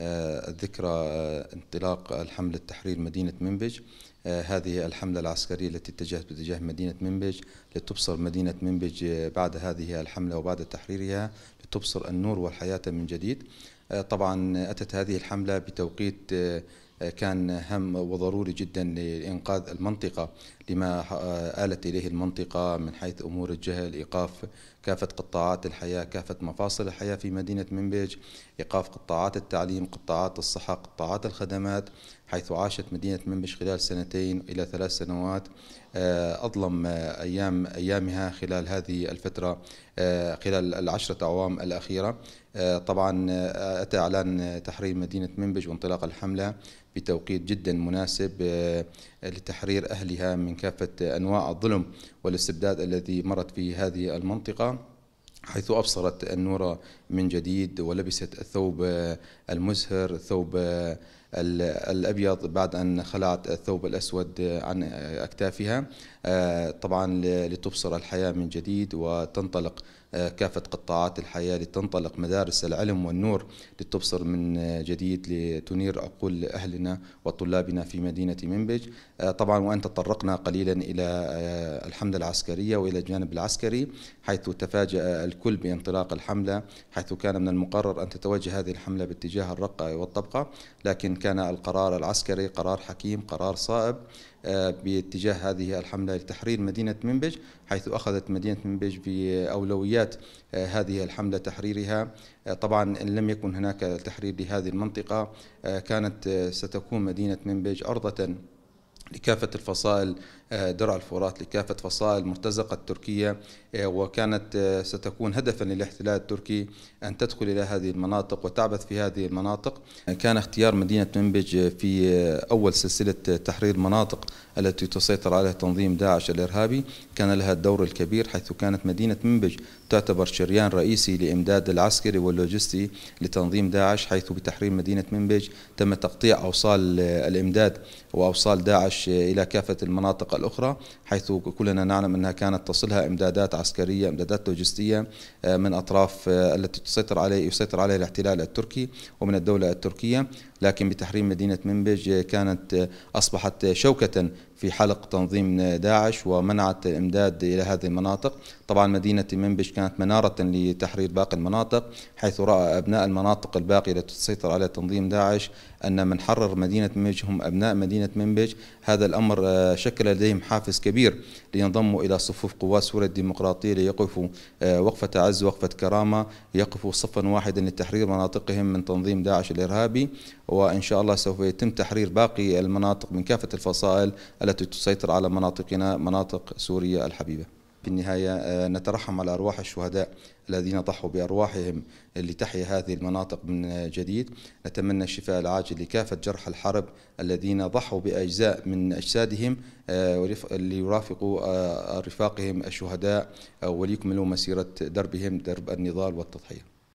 آه، ذكرى آه، انطلاق الحملة تحرير مدينة منبج آه، هذه الحملة العسكرية التي اتجهت باتجاه مدينة منبج لتبصر مدينة منبج بعد هذه الحملة وبعد تحريرها لتبصر النور والحياة من جديد طبعا أتت هذه الحملة بتوقيت كان هام وضروري جدا لإنقاذ المنطقة لما آلت إليه المنطقة من حيث أمور الجهل إيقاف كافة قطاعات الحياة كافة مفاصل الحياة في مدينة منبج إيقاف قطاعات التعليم قطاعات الصحة قطاعات الخدمات حيث عاشت مدينة منبج خلال سنتين إلى ثلاث سنوات آه، أظلم آه، أيام أيامها خلال هذه الفترة آه، خلال العشرة أعوام الأخيرة طبعا أتى إعلان تحرير مدينة منبج وانطلاق الحملة بتوقيت جدا مناسب لتحرير أهلها من كافة أنواع الظلم والاستبداد الذي مرت في هذه المنطقة حيث أبصرت النور من جديد ولبست الثوب المزهر ثوب الأبيض بعد أن خلعت الثوب الأسود عن أكتافها آه، طبعا لتبصر الحياة من جديد وتنطلق آه، كافة قطاعات الحياة لتنطلق مدارس العلم والنور لتبصر من جديد لتنير عقول أهلنا وطلابنا في مدينة منبج آه، طبعا وأن تطرقنا قليلا إلى الحملة العسكرية وإلى الجانب العسكري حيث تفاجأ الكل بانطلاق الحملة حيث كان من المقرر أن تتوجه هذه الحملة باتجاه الرقة والطبقة لكن كان القرار العسكري قرار حكيم قرار صائب آه، باتجاه هذه الحملة لتحرير مدينة منبج حيث أخذت مدينة منبج بأولويات آه، هذه الحملة تحريرها آه، طبعا إن لم يكن هناك تحرير لهذه المنطقة كانت ستكون مدينة منبج أرضة لكافة الفصائل درع الفرات لكافة فصائل مرتزقة التركية آه، وكانت آه، ستكون هدفا للاحتلال التركي أن تدخل إلى هذه المناطق وتعبث في هذه المناطق كان اختيار مدينة منبج آه، في أول سلسلة تحرير مناطق التي تسيطر عليها تنظيم داعش الإرهابي كان لها الدور الكبير حيث كانت مدينة منبج تعتبر شريان رئيسي لإمداد العسكري واللوجستي لتنظيم داعش حيث بتحرير مدينة منبج تم تقطيع أوصال الإمداد وأوصال داعش إلى كافة المناطق الأخرى حيث كلنا نعلم أنها كانت تصلها إمدادات عسكرية إمدادات لوجستية آه، من أطراف آه، التي تسيطر عليه يسيطر عليها الاحتلال التركي ومن الدولة التركية لكن بتحريم مدينة منبج آه، كانت أصبحت شوكة في حلق تنظيم داعش ومنعت الامداد الى هذه المناطق، طبعا مدينه منبش كانت مناره لتحرير باقي المناطق حيث راى ابناء المناطق الباقيه التي تسيطر على تنظيم داعش ان من حرر مدينه منبج هم ابناء مدينه منبج، هذا الامر آه، شكل لديهم حافز كبير لينضموا الى صفوف قوات سوريا الديمقراطيه ليقفوا آه، وقفه عز وقفه كرامه، يقفوا صفا واحدا لتحرير مناطقهم من تنظيم داعش الارهابي وان شاء الله سوف يتم تحرير باقي المناطق من كافه الفصائل التي التي تسيطر على مناطقنا مناطق سوريا الحبيبة في النهاية آه، نترحم على أرواح الشهداء الذين ضحوا بأرواحهم لتحيا هذه المناطق من جديد نتمنى الشفاء العاجل لكافة جرحى الحرب الذين ضحوا بأجزاء من أجسادهم آه، ليرافقوا آه، رفاقهم الشهداء وليكملوا مسيرة دربهم درب النضال والتضحية